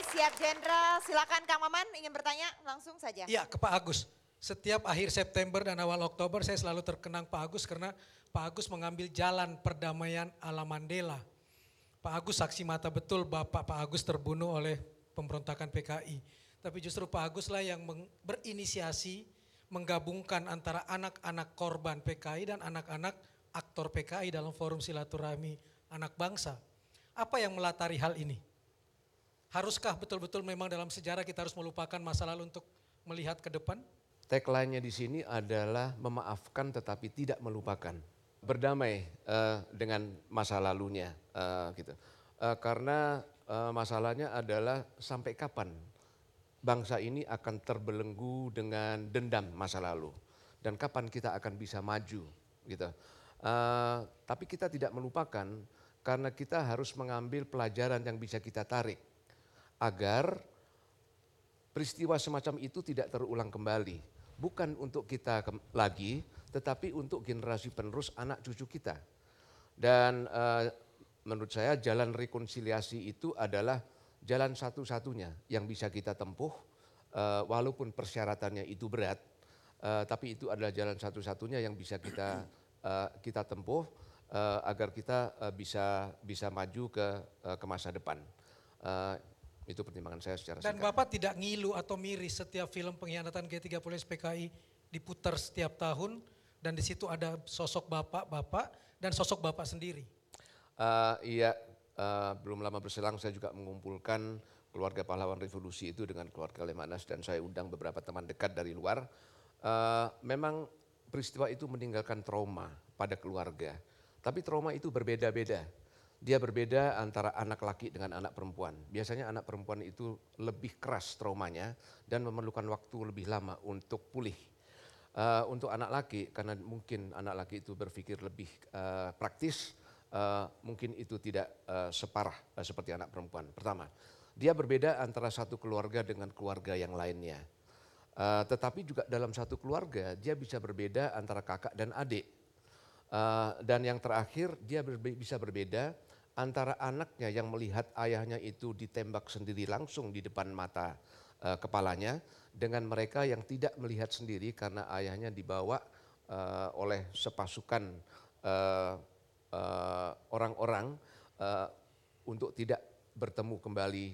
siap Jenderal. Silakan Kang Maman ingin bertanya langsung saja. Iya, ke Pak Agus. Setiap akhir September dan awal Oktober saya selalu terkenang Pak Agus karena Pak Agus mengambil jalan perdamaian ala Mandela. Pak Agus saksi mata betul Bapak Pak Agus terbunuh oleh pemberontakan PKI. Tapi justru Pak Agus lah yang berinisiasi menggabungkan antara anak-anak korban PKI dan anak-anak aktor PKI dalam forum silaturahmi anak bangsa. Apa yang melatari hal ini? Haruskah betul-betul memang dalam sejarah kita harus melupakan masa lalu untuk melihat ke depan? Tagline-nya di sini adalah memaafkan tetapi tidak melupakan. Berdamai uh, dengan masa lalunya uh, gitu. Uh, karena uh, masalahnya adalah sampai kapan bangsa ini akan terbelenggu dengan dendam masa lalu dan kapan kita akan bisa maju gitu. Uh, tapi kita tidak melupakan karena kita harus mengambil pelajaran yang bisa kita tarik agar peristiwa semacam itu tidak terulang kembali. Bukan untuk kita lagi, tetapi untuk generasi penerus anak cucu kita. Dan uh, menurut saya jalan rekonsiliasi itu adalah jalan satu-satunya yang bisa kita tempuh uh, walaupun persyaratannya itu berat, uh, tapi itu adalah jalan satu-satunya yang bisa kita uh, kita tempuh uh, agar kita uh, bisa bisa maju ke uh, ke masa depan. Uh, itu pertimbangan saya secara Dan singkat. Bapak tidak ngilu atau miris setiap film pengkhianatan G30 SPKI diputar setiap tahun dan di situ ada sosok bapak-bapak dan sosok bapak sendiri. Uh, iya, uh, belum lama berselang saya juga mengumpulkan keluarga pahlawan revolusi itu dengan keluarga Lemanas dan saya undang beberapa teman dekat dari luar. Uh, memang peristiwa itu meninggalkan trauma pada keluarga. Tapi trauma itu berbeda-beda dia berbeda antara anak laki dengan anak perempuan. Biasanya anak perempuan itu lebih keras traumanya dan memerlukan waktu lebih lama untuk pulih. Uh, untuk anak laki, karena mungkin anak laki itu berpikir lebih uh, praktis, uh, mungkin itu tidak uh, separah uh, seperti anak perempuan. Pertama, dia berbeda antara satu keluarga dengan keluarga yang lainnya. Uh, tetapi juga dalam satu keluarga, dia bisa berbeda antara kakak dan adik. Uh, dan yang terakhir, dia berbe bisa berbeda antara anaknya yang melihat ayahnya itu ditembak sendiri langsung di depan mata e, kepalanya dengan mereka yang tidak melihat sendiri karena ayahnya dibawa e, oleh sepasukan eh, orang-orang e, untuk tidak bertemu kembali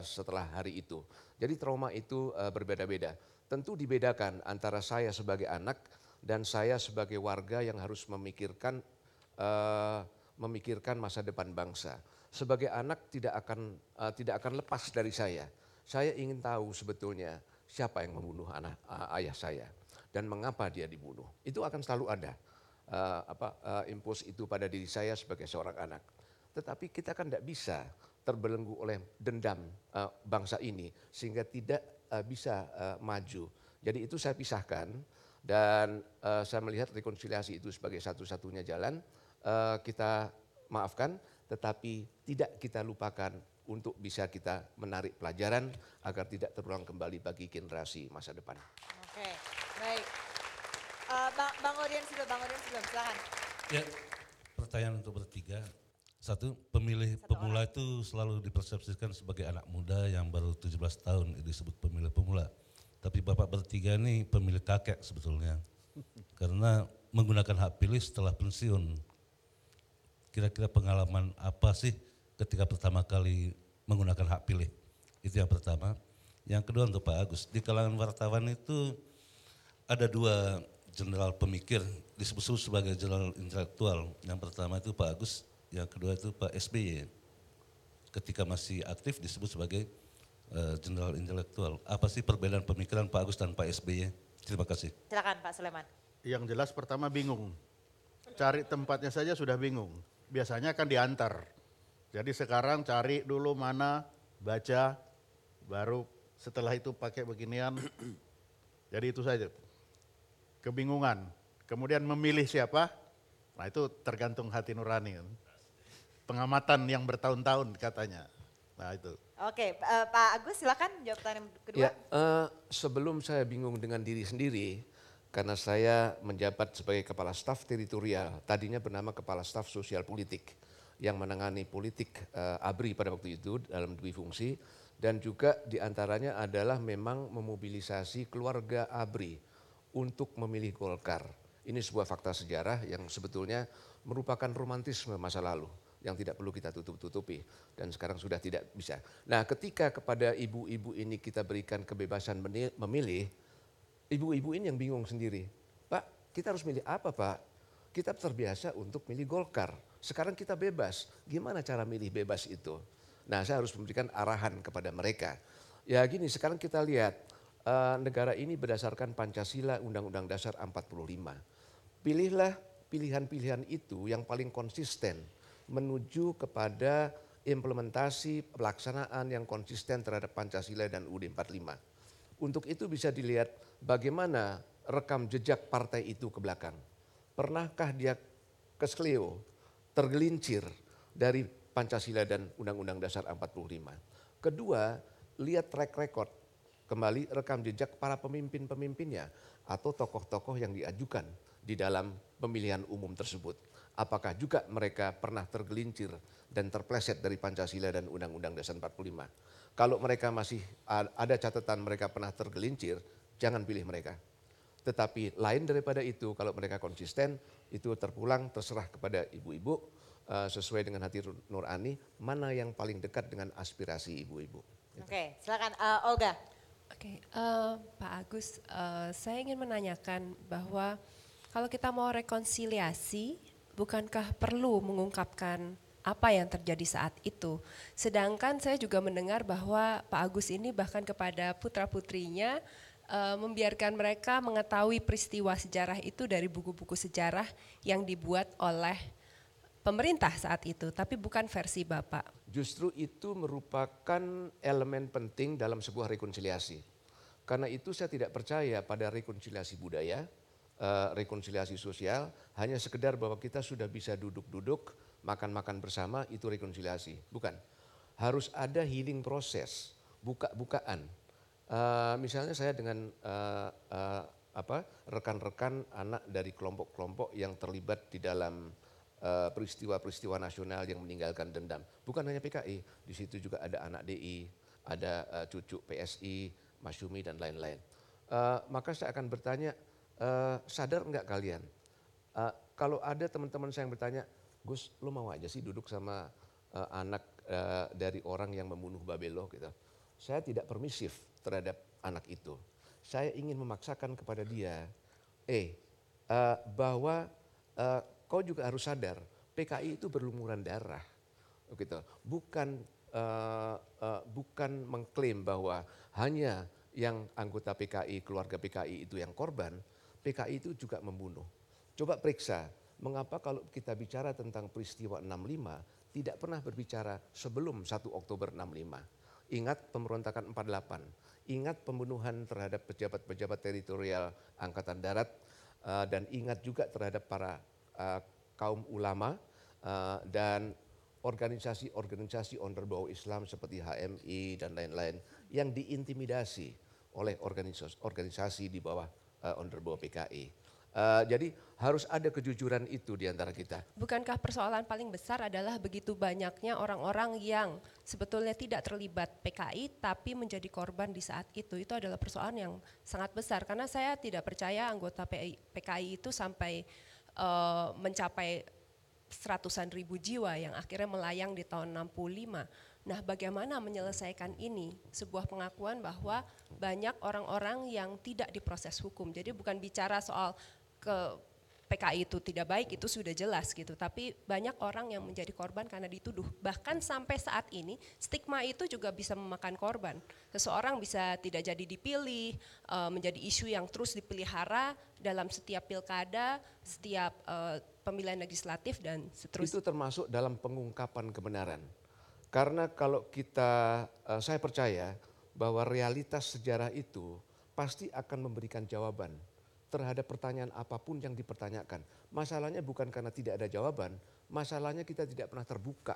setelah hari itu. Jadi trauma itu berbeda-beda. Tentu dibedakan antara saya sebagai anak dan saya sebagai warga yang harus memikirkan uh, memikirkan masa depan bangsa. Sebagai anak tidak akan uh, tidak akan lepas dari saya. Saya ingin tahu sebetulnya siapa yang membunuh anak uh, ayah saya dan mengapa dia dibunuh. Itu akan selalu ada uh, apa uh, impuls itu pada diri saya sebagai seorang anak. Tetapi kita kan tidak bisa terbelenggu oleh dendam uh, bangsa ini sehingga tidak uh, bisa uh, maju. Jadi itu saya pisahkan dan uh, saya melihat rekonsiliasi itu sebagai satu-satunya jalan uh, kita maafkan, tetapi tidak kita lupakan untuk bisa kita menarik pelajaran agar tidak terulang kembali bagi generasi masa depan. Oke, baik. Uh, bang, bang Odin sudah, Bang Orien sudah, silahkan. Ya, pertanyaan untuk bertiga. Satu, pemilih Satu pemula orang. itu selalu dipersepsikan sebagai anak muda yang baru 17 tahun disebut pemilih pemula. Tapi Bapak bertiga ini pemilih kakek sebetulnya. Karena menggunakan hak pilih setelah pensiun kira-kira pengalaman apa sih ketika pertama kali menggunakan hak pilih? Itu yang pertama. Yang kedua untuk Pak Agus, di kalangan wartawan itu ada dua jenderal pemikir disebut sebagai jenderal intelektual. Yang pertama itu Pak Agus, yang kedua itu Pak SBY. Ketika masih aktif disebut sebagai jenderal eh, uh, intelektual. Apa sih perbedaan pemikiran Pak Agus dan Pak SBY? Terima kasih. Silakan Pak Suleman. Yang jelas pertama bingung. Cari tempatnya saja sudah bingung biasanya kan diantar. Jadi sekarang cari dulu mana, baca, baru setelah itu pakai beginian. Jadi itu saja. Kebingungan. Kemudian memilih siapa? Nah itu tergantung hati nurani. Kan. Pengamatan yang bertahun-tahun katanya. Nah itu. Oke, uh, Pak Agus silakan jawab pertanyaan kedua. Ya, uh, sebelum saya bingung dengan diri sendiri, karena saya menjabat sebagai Kepala Staf Teritorial, tadinya bernama Kepala Staf Sosial Politik, yang menangani politik uh, ABRI pada waktu itu dalam dua fungsi, dan juga diantaranya adalah memang memobilisasi keluarga ABRI untuk memilih Golkar. Ini sebuah fakta sejarah yang sebetulnya merupakan romantisme masa lalu yang tidak perlu kita tutup-tutupi dan sekarang sudah tidak bisa. Nah, ketika kepada ibu-ibu ini kita berikan kebebasan memilih, ibu-ibu ini yang bingung sendiri. Pak, kita harus milih apa Pak? Kita terbiasa untuk milih Golkar. Sekarang kita bebas. Gimana cara milih bebas itu? Nah saya harus memberikan arahan kepada mereka. Ya gini, sekarang kita lihat uh, negara ini berdasarkan Pancasila Undang-Undang Dasar 45. Pilihlah pilihan-pilihan itu yang paling konsisten menuju kepada implementasi pelaksanaan yang konsisten terhadap Pancasila dan UUD 45. Untuk itu bisa dilihat bagaimana rekam jejak partai itu ke belakang. Pernahkah dia keselio, tergelincir dari Pancasila dan Undang-Undang Dasar 45. Kedua, lihat track record, kembali rekam jejak para pemimpin-pemimpinnya atau tokoh-tokoh yang diajukan di dalam pemilihan umum tersebut. Apakah juga mereka pernah tergelincir dan terpleset dari Pancasila dan Undang-Undang Dasar 45? Kalau mereka masih ada catatan mereka pernah tergelincir, Jangan pilih mereka. Tetapi lain daripada itu, kalau mereka konsisten, itu terpulang terserah kepada ibu-ibu eh, sesuai dengan hati nurani, mana yang paling dekat dengan aspirasi ibu-ibu. Gitu. Oke, silakan uh, Olga. Oke, uh, Pak Agus, uh, saya ingin menanyakan bahwa kalau kita mau rekonsiliasi, bukankah perlu mengungkapkan apa yang terjadi saat itu. Sedangkan saya juga mendengar bahwa Pak Agus ini bahkan kepada putra-putrinya Eh, membiarkan mereka mengetahui peristiwa sejarah itu dari buku-buku sejarah yang dibuat oleh pemerintah saat itu, tapi bukan versi Bapak. Justru itu merupakan elemen penting dalam sebuah rekonsiliasi. Karena itu saya tidak percaya pada rekonsiliasi budaya, eh, rekonsiliasi sosial, hanya sekedar bahwa kita sudah bisa duduk-duduk, makan-makan bersama, itu rekonsiliasi. Bukan. Harus ada healing proses, buka-bukaan Eh, misalnya saya dengan eh, eh, rekan-rekan anak dari kelompok-kelompok yang terlibat di dalam peristiwa-peristiwa nasional yang meninggalkan dendam. Bukan hanya PKI, di situ juga ada anak DI, ada cucu PSI, Masyumi dan lain-lain. Maka saya akan bertanya, sadar enggak kalian? Kalau ada teman-teman saya yang bertanya, Gus, lo mau aja sih duduk sama anak dari orang yang membunuh Babelo gitu saya tidak permisif terhadap anak itu. Saya ingin memaksakan kepada dia, eh uh, bahwa uh, kau juga harus sadar PKI itu berlumuran darah, gitu. Bukan uh, uh, bukan mengklaim bahwa hanya yang anggota PKI, keluarga PKI itu yang korban, PKI itu juga membunuh. Coba periksa, mengapa kalau kita bicara tentang peristiwa 65 tidak pernah berbicara sebelum 1 Oktober 65. Ingat pemberontakan 48, ingat pembunuhan terhadap pejabat-pejabat teritorial Angkatan Darat, eh, dan ingat juga terhadap para eh, kaum ulama eh, dan organisasi-organisasi on bawah Islam seperti HMI dan lain-lain yang diintimidasi oleh organisasi, organisasi di bawah uh, bawah PKI. Uh, jadi harus ada kejujuran itu di antara kita. Bukankah persoalan paling besar adalah begitu banyaknya orang-orang yang sebetulnya tidak terlibat PKI tapi menjadi korban di saat itu. Itu adalah persoalan yang sangat besar karena saya tidak percaya anggota PKI itu sampai uh, mencapai seratusan ribu jiwa yang akhirnya melayang di tahun 65. Nah, bagaimana menyelesaikan ini? Sebuah pengakuan bahwa banyak orang-orang yang tidak diproses hukum. Jadi bukan bicara soal ke PKI itu tidak baik itu sudah jelas gitu. Tapi banyak orang yang menjadi korban karena dituduh. Bahkan sampai saat ini stigma itu juga bisa memakan korban. Seseorang bisa tidak jadi dipilih, eh, menjadi isu yang terus dipelihara dalam setiap pilkada, setiap eh, pemilihan legislatif dan seterusnya. Itu termasuk dalam pengungkapan kebenaran. Karena kalau kita, eh, saya percaya bahwa realitas sejarah itu pasti akan memberikan jawaban terhadap pertanyaan apapun yang dipertanyakan. Masalahnya bukan karena tidak ada jawaban, masalahnya kita tidak pernah terbuka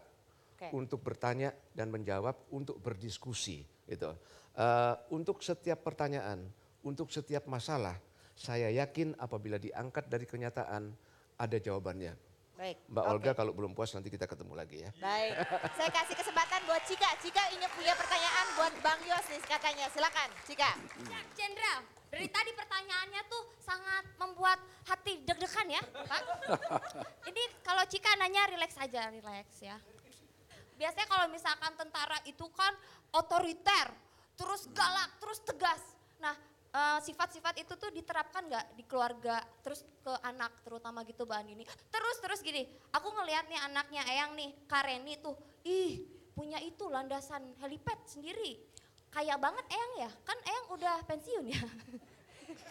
okay. untuk bertanya dan menjawab, untuk berdiskusi. Gitu. Uh, untuk setiap pertanyaan, untuk setiap masalah, saya yakin apabila diangkat dari kenyataan ada jawabannya. Baik. Mbak okay. Olga kalau belum puas nanti kita ketemu lagi ya. Baik. Saya kasih kesempatan buat Cika. Cika ingin punya pertanyaan buat Bang Yos nih kakaknya. Silakan Cika. Jenderal, dari tadi pertanyaannya tuh sangat membuat hati deg-degan ya, Pak. Ini kalau Cika nanya relax aja, relax ya. Biasanya kalau misalkan tentara itu kan otoriter, terus galak, terus tegas. Nah, eh, sifat-sifat uh, itu tuh diterapkan nggak di keluarga terus ke anak terutama gitu bahan ini. terus terus gini aku ngelihat nih anaknya Eyang nih Kareni tuh ih punya itu landasan helipad sendiri kaya banget Eyang ya? Kan Eyang udah pensiun ya?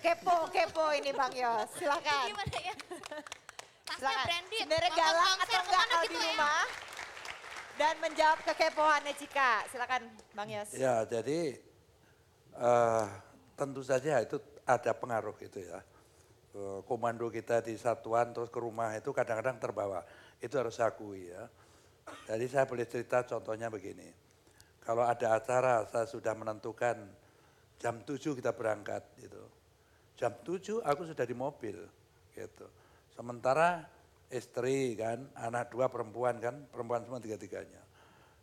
kepo, kepo ini Bang Yos. Silakan. Gimana ya? Tasnya Silakan. branded. Sebenarnya atau enggak kalau gitu, di rumah? Dan menjawab kekepoannya Cika. Silakan Bang Yos. Ya, jadi uh, tentu saja itu ada pengaruh gitu ya. Eh, komando kita di satuan terus ke rumah itu kadang-kadang terbawa. Itu harus akui ya. Jadi saya boleh cerita contohnya begini kalau ada acara saya sudah menentukan jam 7 kita berangkat gitu. Jam 7 aku sudah di mobil gitu. Sementara istri kan, anak dua perempuan kan, perempuan semua tiga-tiganya.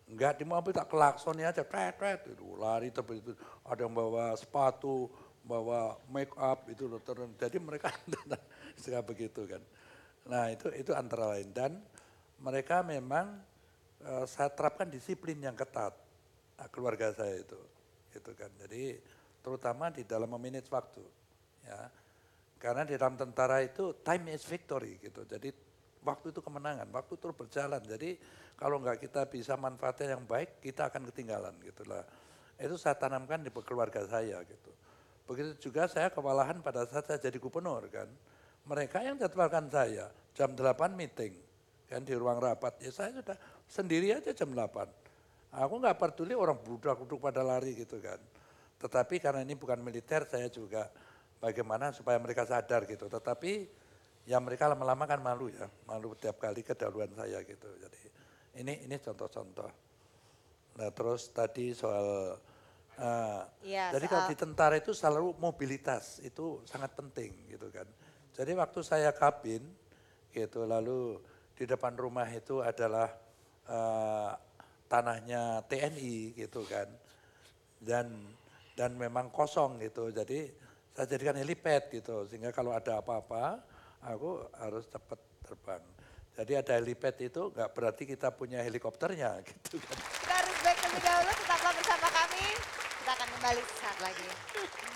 Enggak di mobil tak kelaksoni aja, tret tret gitu, lari terus itu ada yang bawa sepatu, bawa make up itu loh. Jadi mereka suka begitu kan. Nah itu itu antara lain dan mereka memang eh, saya terapkan disiplin yang ketat keluarga saya itu itu kan jadi terutama di dalam memanage waktu ya karena di dalam tentara itu time is victory gitu jadi waktu itu kemenangan waktu terus berjalan jadi kalau nggak kita bisa manfaatnya yang baik kita akan ketinggalan gitulah itu saya tanamkan di keluarga saya gitu begitu juga saya kewalahan pada saat saya jadi gubernur kan mereka yang jadwalkan saya jam 8 meeting kan di ruang rapat ya saya sudah sendiri aja jam 8 Aku nggak peduli orang budak duduk pada lari gitu kan. Tetapi karena ini bukan militer, saya juga bagaimana supaya mereka sadar gitu. Tetapi ya mereka lama-lama kan malu ya, malu tiap kali kedaluan saya gitu. Jadi ini ini contoh-contoh. Nah terus tadi soal Uh, ya, jadi soal... kalau di tentara itu selalu mobilitas itu sangat penting gitu kan. Jadi waktu saya kabin gitu lalu di depan rumah itu adalah eh, tanahnya TNI gitu kan. Dan dan memang kosong gitu. Jadi saya jadikan helipad gitu sehingga kalau ada apa-apa aku harus cepat terbang. Jadi ada helipad itu nggak berarti kita punya helikopternya gitu kan. Kita harus break terlebih dahulu, tetaplah bersama kami. Kita akan kembali sesaat lagi.